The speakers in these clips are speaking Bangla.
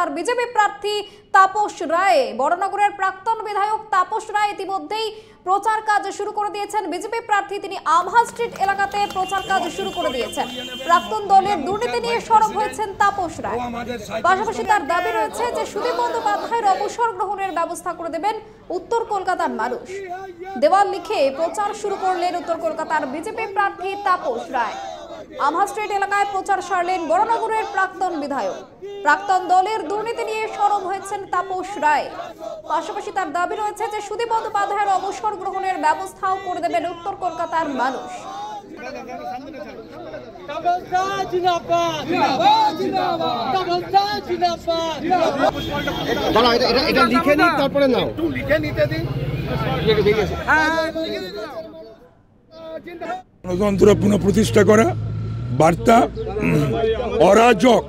তার বিজেপি প্রার্থী তাপস রায় বড়নগরের প্রাক্তন বিধায়ক তাপস রায় ইতিমধ্যেই প্রচার কাজ শুরু করে দিয়েছেন বিজেপি প্রার্থী তিনি আমহা স্ট্রিট এলাকাতে প্রচার কাজ শুরু করে দিয়েছেন প্রাক্তন দলের দুর্নীতি নিয়ে সরব হয়েছেন তাপস রায় পাশাপাশি তার দাবি রয়েছে যে সুদীপ বন্দ্যোপাধ্যায়ের অবসর গ্রহণের ব্যবস্থা করে দেবেন উত্তর কলকাতার মানুষ দেওয়াল লিখে প্রচার শুরু করলেন উত্তর কলকাতার বিজেপি প্রার্থী তাপস রায় আমহা স্ট্রিট এলাকায় প্রচার সারলেন বরনগরের প্রাক্তন বিধায়ক প্রাক্তন দলের দুর্নীতি নিয়ে সরব হয়েছেন তাপস রায় পাশাপাশি তার দাবি রয়েছে যে সুদীপ বন্দ্যোপাধ্যায়ের অবসর গ্রহণের ব্যবস্থাও করে দেবেন উত্তর কলকাতার মানুষ প্রতিষ্ঠা হ্যাঁ, হ্যাঁ, পুনঃপ্রতিষ্ঠা করা বার্তা অরাজক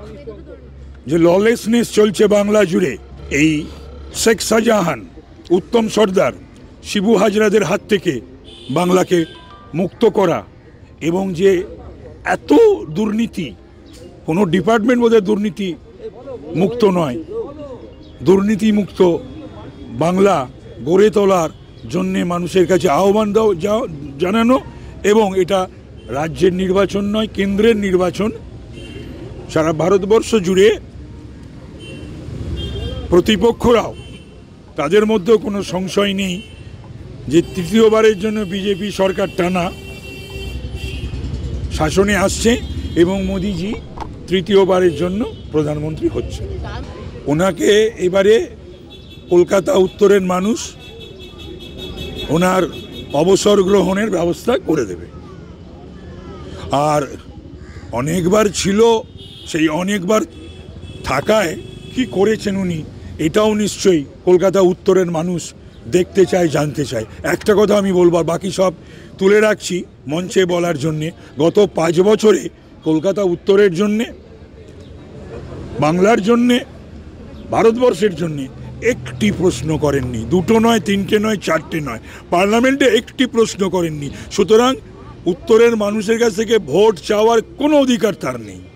যে ললেসনেস চলছে বাংলা জুড়ে এই শেখ শাহজাহান উত্তম সর্দার শিবু হাজরাদের হাত থেকে বাংলাকে মুক্ত করা এবং যে এত দুর্নীতি কোনো ডিপার্টমেন্ট বোধহয় দুর্নীতি মুক্ত নয় দুর্নীতি মুক্ত বাংলা গড়ে তোলার জন্যে মানুষের কাছে আহ্বান দাও জানানো এবং এটা রাজ্যের নির্বাচন নয় কেন্দ্রের নির্বাচন সারা ভারতবর্ষ জুড়ে প্রতিপক্ষরাও তাদের মধ্যেও কোনো সংশয় নেই যে তৃতীয়বারের জন্য বিজেপি সরকার টানা শাসনে আসছে এবং মোদিজি তৃতীয়বারের জন্য প্রধানমন্ত্রী হচ্ছে ওনাকে এবারে কলকাতা উত্তরের মানুষ ওনার অবসর গ্রহণের ব্যবস্থা করে দেবে আর অনেকবার ছিল সেই অনেকবার থাকায় কি করেছেন উনি এটাও নিশ্চয়ই কলকাতা উত্তরের মানুষ দেখতে চায় জানতে চায় একটা কথা আমি বলবো আর বাকি সব তুলে রাখছি মঞ্চে বলার জন্যে গত পাঁচ বছরে কলকাতা উত্তরের জন্যে বাংলার জন্যে ভারতবর্ষের জন্যে একটি প্রশ্ন করেননি দুটো নয় তিনটে নয় চারটে নয় পার্লামেন্টে একটি প্রশ্ন করেননি সুতরাং উত্তরের মানুষের কাছ থেকে ভোট চাওয়ার কোনো অধিকার তার নেই